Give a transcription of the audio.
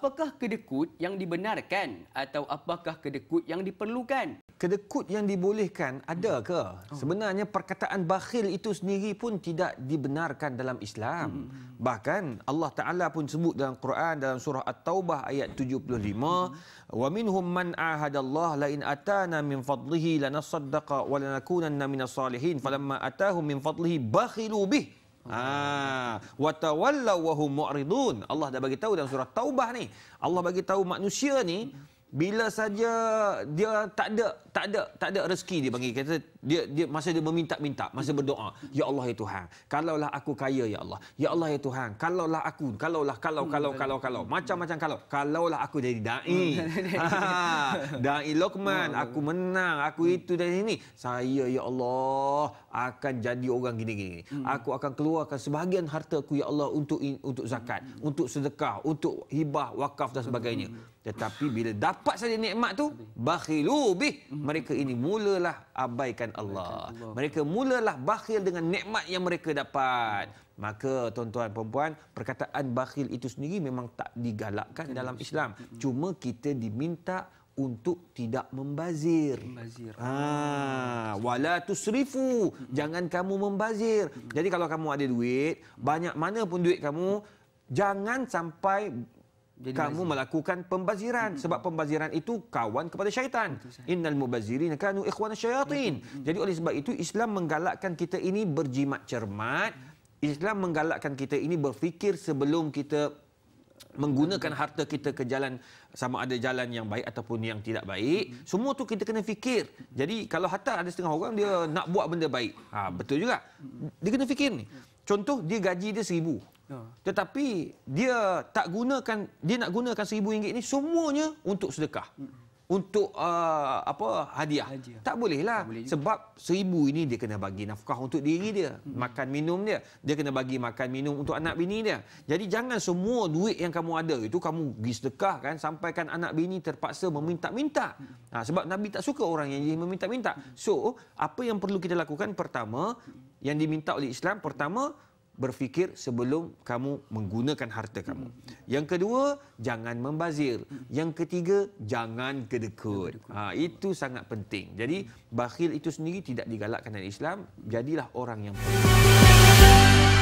Apakah kedekut yang dibenarkan atau apakah kedekut yang diperlukan? Kedekut yang dibolehkan ada ke? Oh. Sebenarnya perkataan bakhil itu sendiri pun tidak dibenarkan dalam Islam. Hmm. Bahkan Allah Taala pun sebut dalam Quran dalam surah At-Taubah ayat 75, hmm. "Wa minhum man ahadallah la in atana min fadlihi lanasaddaqa wa lanakunanna minas salihin." Falamma atahum min fadlihi bakhilu bih. Ah, wa wahum mu'ridun. Allah dah bagi tahu dalam surah Taubah ni. Allah bagi tahu manusia ni bila saja dia tak ada tak ada tak ada rezeki dia bagi kata dia dia masa dia meminta-minta masa berdoa ya Allah ya Tuhan kalaulah aku kaya ya Allah ya Allah ya Tuhan kalaulah aku kalaulah kalau hmm, kalau kalau kalau macam-macam kalau kalaulah aku jadi dai ha, dai Lokman aku menang aku hmm. itu dan ini saya ya Allah akan jadi orang gini-gini aku akan keluarkan sebahagian harta aku ya Allah untuk untuk zakat untuk sedekah untuk hibah wakaf dan sebagainya tetapi bila dapat dapat saja nikmat tu bakhilu bih hmm. mereka ini mulalah abaikan Allah mereka mulalah bakhil dengan nikmat yang mereka dapat maka tuan-tuan puan perkataan bakhil itu sendiri memang tak digalakkan kan dalam Islam hmm. cuma kita diminta untuk tidak membazir. membazir. Ha, wala tusrifu. Hmm. Jangan kamu membazir. Jadi kalau kamu ada duit, banyak mana pun duit kamu, jangan sampai jadi kamu bazir. melakukan pembaziran mm-hmm. sebab pembaziran itu kawan kepada syaitan innal mubazirin kanu ikhwana syayatin jadi oleh sebab itu Islam menggalakkan kita ini berjimat cermat Islam menggalakkan kita ini berfikir sebelum kita menggunakan harta kita ke jalan sama ada jalan yang baik ataupun yang tidak baik semua tu kita kena fikir jadi kalau hatta ada setengah orang dia nak buat benda baik ha betul juga dia kena fikir ni contoh dia gaji dia seribu Ya. Tetapi dia tak gunakan dia nak gunakan RM1000 ini semuanya untuk sedekah. Untuk uh, apa hadiah. hadiah. Tak bolehlah tak boleh sebab seribu ini dia kena bagi nafkah untuk diri dia, hmm. makan minum dia. Dia kena bagi makan minum untuk anak bini dia. Jadi jangan semua duit yang kamu ada itu kamu pergi sedekah kan sampaikan anak bini terpaksa meminta-minta. Hmm. Ha, sebab Nabi tak suka orang yang meminta-minta. Hmm. So, apa yang perlu kita lakukan pertama hmm. yang diminta oleh Islam pertama hmm berfikir sebelum kamu menggunakan harta kamu. Yang kedua, jangan membazir. Yang ketiga, jangan kedekut. Ha, itu sangat penting. Jadi, bakhil itu sendiri tidak digalakkan dalam Islam. Jadilah orang yang